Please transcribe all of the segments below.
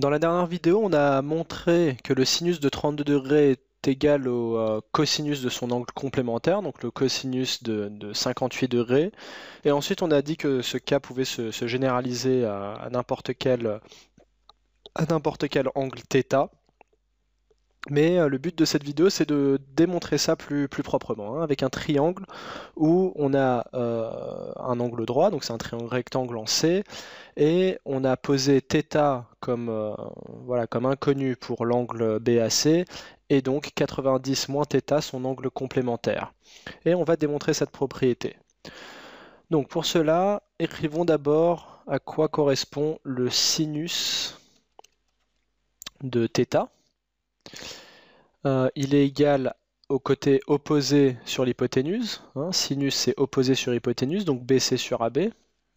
Dans la dernière vidéo, on a montré que le sinus de 32 degrés est égal au euh, cosinus de son angle complémentaire, donc le cosinus de, 58 degrés. Et ensuite, on a dit que ce cas pouvait se, généraliser à, n'importe quel, quel angle θ. Mais euh, le but de cette vidéo, c'est de démontrer ça plus, plus proprement, hein, avec un triangle où on a euh, un angle droit, donc c'est un triangle rectangle en C, et on a posé θ comme, euh, voilà, comme inconnu pour l'angle BAC, et donc 90 moins θ, son angle complémentaire. Et on va démontrer cette propriété. Donc pour cela, écrivons d'abord à quoi correspond le sinus de θ euh, il est égal au côté opposé sur l'hypoténuse. Hein. sinus, c'est opposé sur hypoténuse, donc BC sur AB.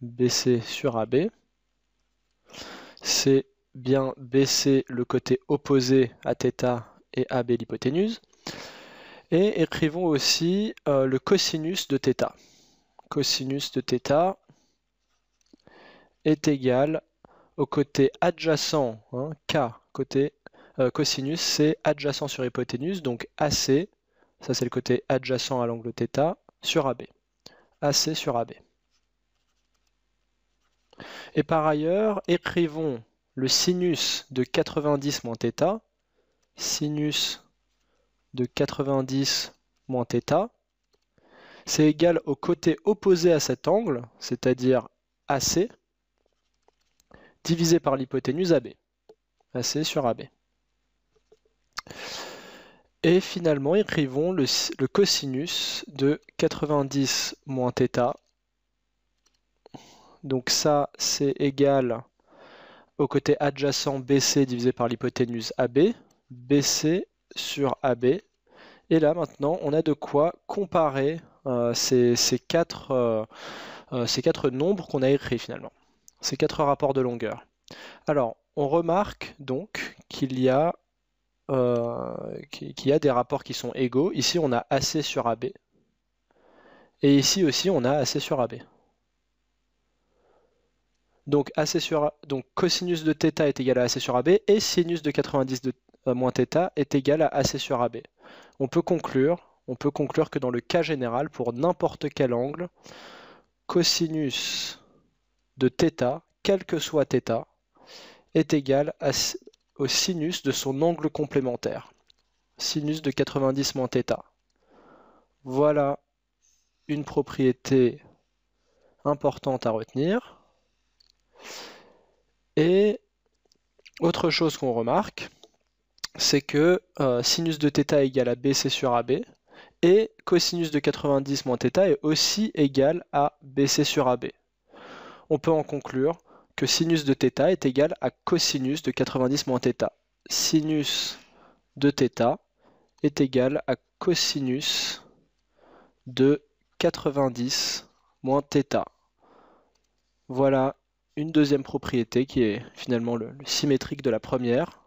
BC sur AB. C'est bien BC le côté opposé à θ et AB l'hypoténuse. Et écrivons aussi euh, le cosinus de θ. Cosinus de θ est égal au côté adjacent, hein, K, côté euh, cosinus, c'est adjacent sur hypoténuse, donc AC, ça c'est le côté adjacent à l'angle θ, sur AB. AC sur AB. Et par ailleurs, écrivons le sinus de 90 moins θ, sinus de 90 moins θ, c'est égal au côté opposé à cet angle, c'est-à-dire AC, divisé par l'hypoténuse AB, AC sur AB. Et finalement, écrivons le, le cosinus de 90 moins θ. Donc ça, c'est égal au côté adjacent BC divisé par l'hypoténuse AB, BC sur AB. Et là, maintenant, on a de quoi comparer euh, ces, quatre, euh, euh, ces quatre nombres qu'on a écrits finalement, ces quatre rapports de longueur. Alors, on remarque donc qu'il y a euh, qui, a des rapports qui sont égaux. Ici, on a AC sur AB. Et ici aussi, on a AC sur AB. Donc, AC sur, donc cosinus de θ est égal à AC sur AB et sinus de 90 euh, moins θ est égal à AC sur AB. On peut conclure, on peut conclure que dans le cas général, pour n'importe quel angle, cosinus de θ, quel que soit θ, est égal à au sinus de son angle complémentaire, sinus de 90 moins θ. Voilà une propriété importante à retenir. Et autre chose qu'on remarque, c'est que euh, sinus de θ égal à BC sur AB, et cosinus de 90 moins θ est aussi égal à BC sur AB. On peut en conclure que sinus de θ est égal à cosinus de 90 moins θ. Sinus de θ est égal à cosinus de 90 moins θ. Voilà une deuxième propriété qui est finalement le, symétrique de la première,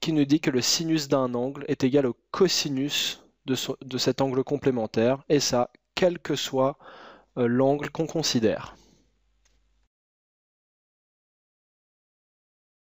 qui nous dit que le sinus d'un angle est égal au cosinus de, cet angle complémentaire, et ça, quel que soit euh, l'angle qu'on considère.